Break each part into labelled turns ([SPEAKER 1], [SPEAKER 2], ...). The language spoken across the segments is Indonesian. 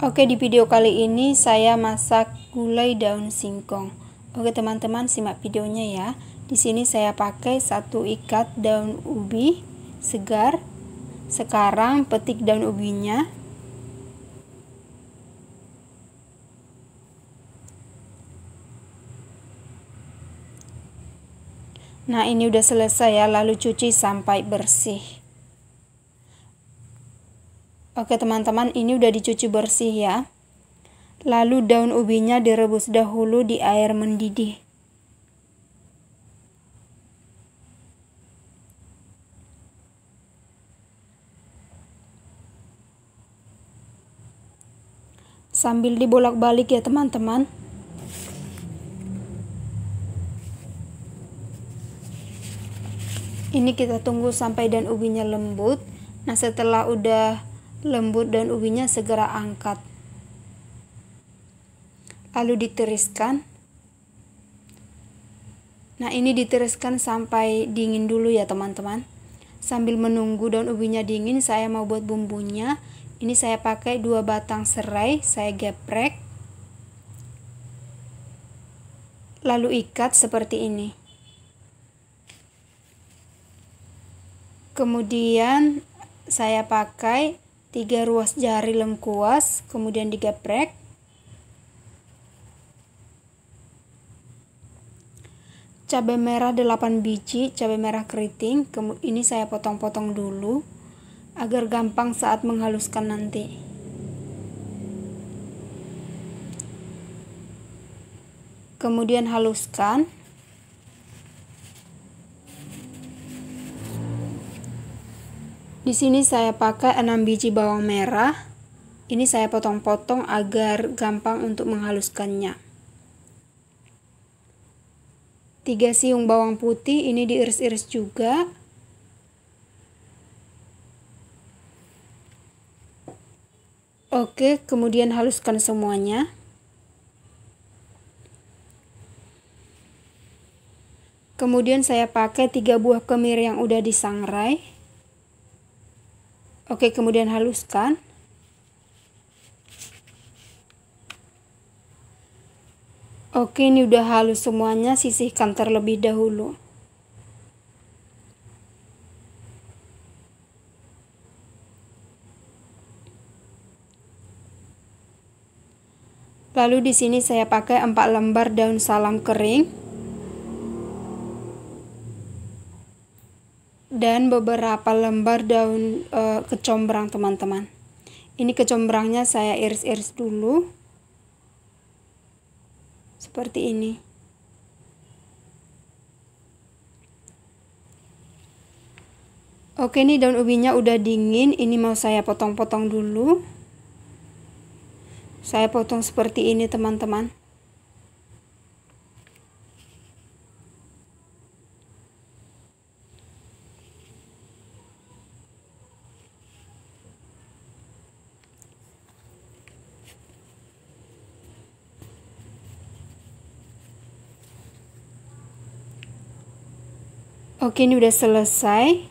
[SPEAKER 1] Oke, di video kali ini saya masak gulai daun singkong. Oke, teman-teman simak videonya ya. Di sini saya pakai satu ikat daun ubi segar. Sekarang petik daun ubinya. Nah, ini udah selesai ya, lalu cuci sampai bersih. Oke teman-teman, ini udah dicuci bersih ya. Lalu daun ubinya direbus dahulu di air mendidih. Sambil dibolak-balik ya teman-teman. Ini kita tunggu sampai dan ubinya lembut. Nah, setelah udah lembut dan ubinya segera angkat. Lalu ditiriskan. Nah, ini ditiriskan sampai dingin dulu ya, teman-teman. Sambil menunggu daun ubinya dingin, saya mau buat bumbunya. Ini saya pakai dua batang serai, saya geprek. Lalu ikat seperti ini. Kemudian saya pakai tiga ruas jari lengkuas, kemudian digeprek. Cabai merah 8 biji, cabai merah keriting, ini saya potong-potong dulu agar gampang saat menghaluskan nanti. Kemudian haluskan. Di sini saya pakai 6 biji bawang merah. Ini saya potong-potong agar gampang untuk menghaluskannya. 3 siung bawang putih ini diiris-iris juga. Oke, kemudian haluskan semuanya. Kemudian saya pakai 3 buah kemiri yang udah disangrai. Oke, kemudian haluskan. Oke, ini udah halus semuanya, sisihkan terlebih dahulu. Lalu di sini saya pakai 4 lembar daun salam kering. dan beberapa lembar daun e, kecombrang teman-teman ini kecombrangnya saya iris-iris dulu seperti ini oke ini daun ubinya udah dingin ini mau saya potong-potong dulu saya potong seperti ini teman-teman Oke, ini udah selesai.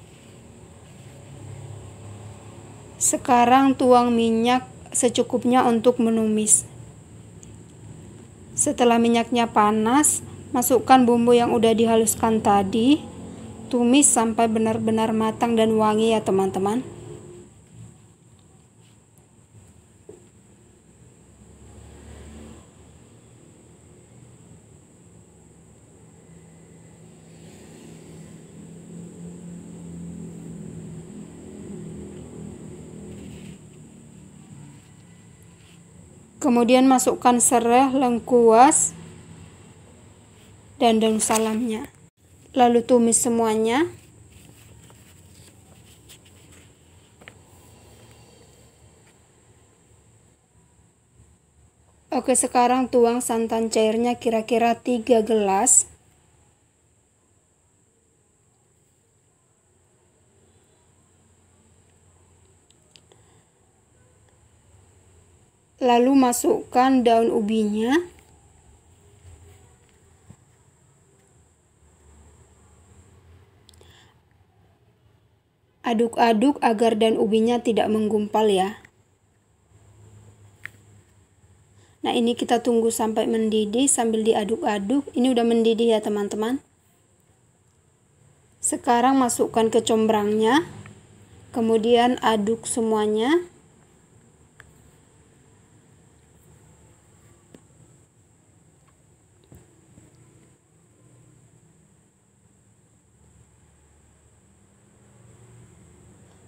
[SPEAKER 1] Sekarang tuang minyak secukupnya untuk menumis. Setelah minyaknya panas, masukkan bumbu yang udah dihaluskan tadi. Tumis sampai benar-benar matang dan wangi ya, teman-teman. Kemudian masukkan serai, lengkuas, dan daun salamnya. Lalu tumis semuanya. Oke, sekarang tuang santan cairnya kira-kira 3 gelas. lalu masukkan daun ubinya aduk-aduk agar daun ubinya tidak menggumpal ya nah ini kita tunggu sampai mendidih sambil diaduk-aduk ini udah mendidih ya teman-teman sekarang masukkan kecombrangnya kemudian aduk semuanya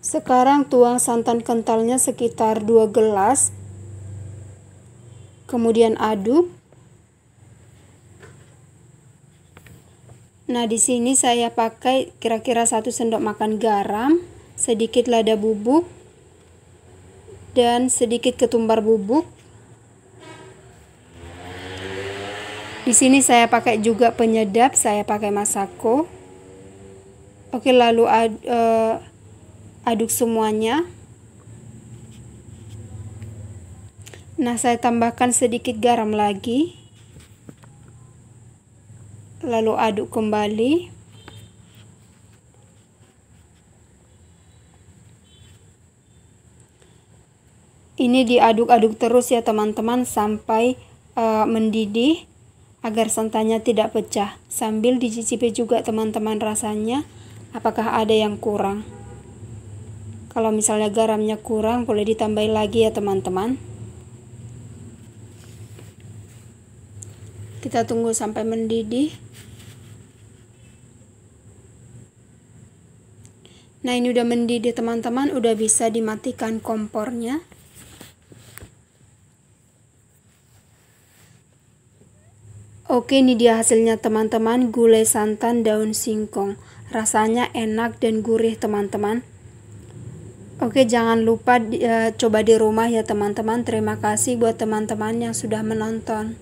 [SPEAKER 1] Sekarang tuang santan kentalnya sekitar 2 gelas. Kemudian aduk. Nah, di sini saya pakai kira-kira 1 sendok makan garam, sedikit lada bubuk, dan sedikit ketumbar bubuk. Di sini saya pakai juga penyedap, saya pakai Masako. Oke, lalu ad, uh, aduk semuanya nah saya tambahkan sedikit garam lagi lalu aduk kembali ini diaduk-aduk terus ya teman-teman sampai uh, mendidih agar santannya tidak pecah sambil dicicipi juga teman-teman rasanya apakah ada yang kurang kalau misalnya garamnya kurang, boleh ditambahin lagi ya teman-teman. Kita tunggu sampai mendidih. Nah ini udah mendidih teman-teman, udah bisa dimatikan kompornya. Oke ini dia hasilnya teman-teman, gulai santan daun singkong. Rasanya enak dan gurih teman-teman. Oke, jangan lupa uh, coba di rumah ya teman-teman. Terima kasih buat teman-teman yang sudah menonton.